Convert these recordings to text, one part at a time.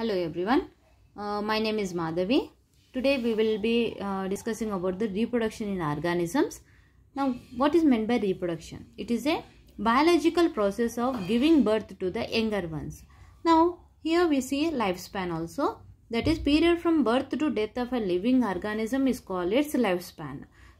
hello everyone uh, my name is madhavi today we will be uh, discussing about the reproduction in organisms now what is meant by reproduction it is a biological process of giving birth to the younger ones now here we see lifespan also that is period from birth to death of a living organism is called its lifespan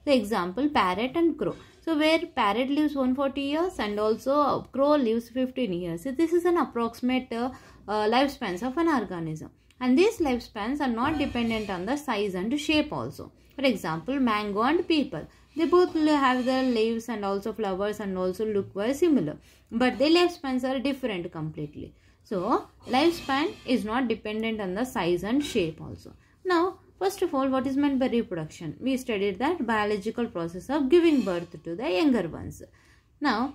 the example parrot and crow. So where parrot lives 140 years and also crow lives 15 years. So this is an approximate uh, uh, lifespans of an organism. And these lifespans are not dependent on the size and shape also. For example, mango and people. They both have their leaves and also flowers and also look very similar. But their lifespans are different completely. So, lifespan is not dependent on the size and shape also. Now, First of all, what is meant by reproduction? We studied that biological process of giving birth to the younger ones. Now,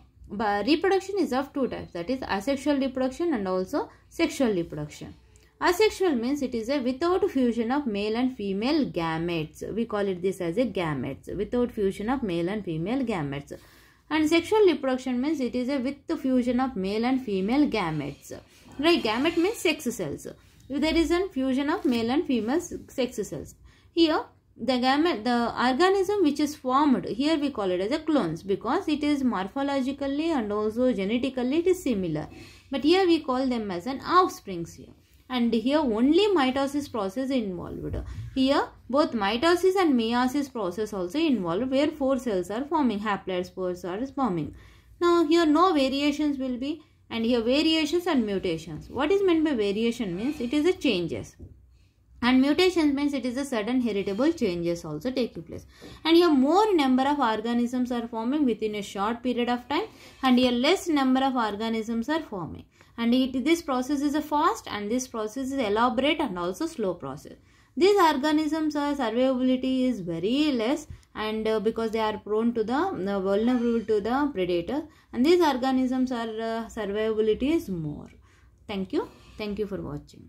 reproduction is of two types that is asexual reproduction and also sexual reproduction. Asexual means it is a without fusion of male and female gametes. We call it this as a gametes without fusion of male and female gametes. And sexual reproduction means it is a with the fusion of male and female gametes. Right, gamete means sex cells there is an fusion of male and female sex cells. Here the gamete, the organism which is formed here we call it as a clones because it is morphologically and also genetically it is similar but here we call them as an offsprings here and here only mitosis process involved here both mitosis and meiosis process also involved where four cells are forming haploid spores are forming now here no variations will be and here variations and mutations what is meant by variation means it is a changes and mutations means it is a sudden heritable changes also taking place and here more number of organisms are forming within a short period of time and here less number of organisms are forming and it, this process is a fast and this process is elaborate and also slow process these organisms are uh, survivability is very less and uh, because they are prone to the uh, vulnerable to the predator and these organisms are uh, survivability is more thank you thank you for watching